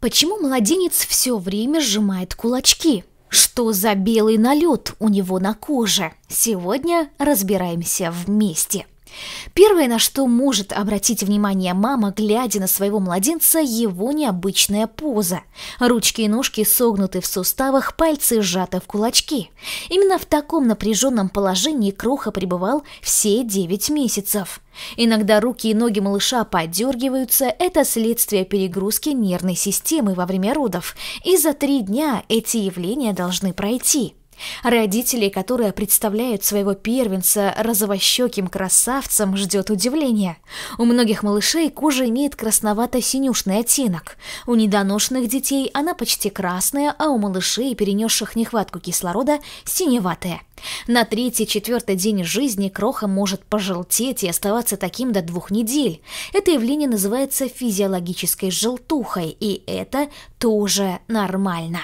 Почему младенец все время сжимает кулачки? Что за белый налет у него на коже? Сегодня разбираемся вместе. Первое, на что может обратить внимание мама, глядя на своего младенца, его необычная поза. Ручки и ножки согнуты в суставах, пальцы сжаты в кулачки. Именно в таком напряженном положении Кроха пребывал все 9 месяцев. Иногда руки и ноги малыша подергиваются, это следствие перегрузки нервной системы во время родов, и за три дня эти явления должны пройти. Родителей, которые представляют своего первенца розовощеким красавцем, ждет удивление. У многих малышей кожа имеет красновато-синюшный оттенок. У недоношенных детей она почти красная, а у малышей, перенесших нехватку кислорода, синеватая. На третий-четвертый день жизни кроха может пожелтеть и оставаться таким до двух недель. Это явление называется физиологической желтухой, и это тоже нормально.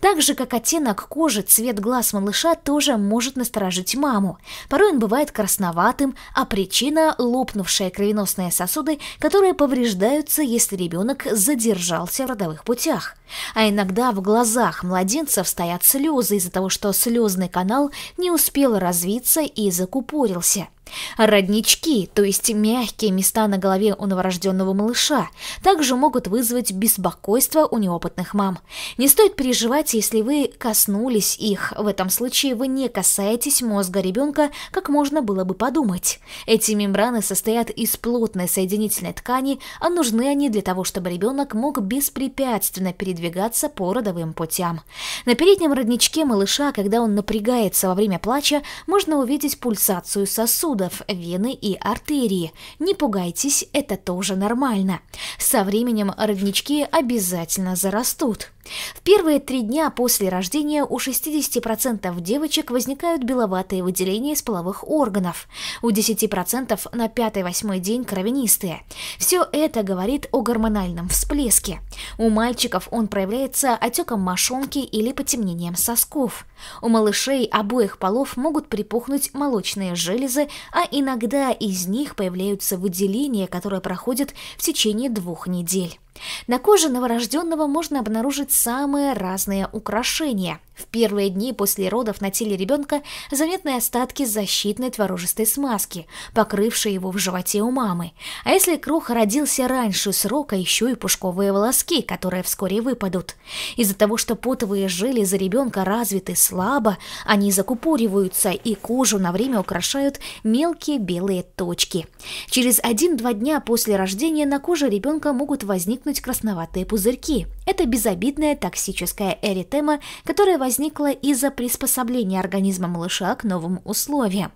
Так же, как оттенок кожи, цвет глаз малыша тоже может насторожить маму. Порой он бывает красноватым, а причина – лопнувшие кровеносные сосуды, которые повреждаются, если ребенок задержался в родовых путях. А иногда в глазах младенцев стоят слезы из-за того, что слезный канал не успел развиться и закупорился – Роднички, то есть мягкие места на голове у новорожденного малыша, также могут вызвать беспокойство у неопытных мам. Не стоит переживать, если вы коснулись их. В этом случае вы не касаетесь мозга ребенка, как можно было бы подумать. Эти мембраны состоят из плотной соединительной ткани, а нужны они для того, чтобы ребенок мог беспрепятственно передвигаться по родовым путям. На переднем родничке малыша, когда он напрягается во время плача, можно увидеть пульсацию сосудов сосудов, вены и артерии. Не пугайтесь, это тоже нормально. Со временем роднички обязательно зарастут. В первые три дня после рождения у 60% девочек возникают беловатые выделения из половых органов, у 10% на 5-8 день кровянистые. Все это говорит о гормональном всплеске. У мальчиков он проявляется отеком мошонки или потемнением сосков. У малышей обоих полов могут припухнуть молочные железы, а иногда из них появляются выделения, которые проходят в течение двух недель. На коже новорожденного можно обнаружить самые разные украшения. В первые дни после родов на теле ребенка заметны остатки защитной творожистой смазки, покрывшей его в животе у мамы. А если круг родился раньше срока, еще и пушковые волоски, которые вскоре выпадут. Из-за того, что потовые железы ребенка развиты слабо, они закупориваются и кожу на время украшают мелкие белые точки. Через 1-2 дня после рождения на коже ребенка могут возникнуть красноватые пузырьки – это безобидная токсическая эритема, которая возникла из-за приспособления организма малыша к новым условиям.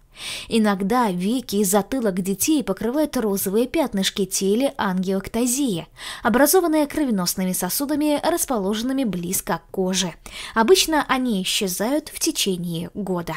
Иногда веки и затылок детей покрывают розовые пятнышки теле ангиоктазии, образованные кровеносными сосудами, расположенными близко к коже. Обычно они исчезают в течение года.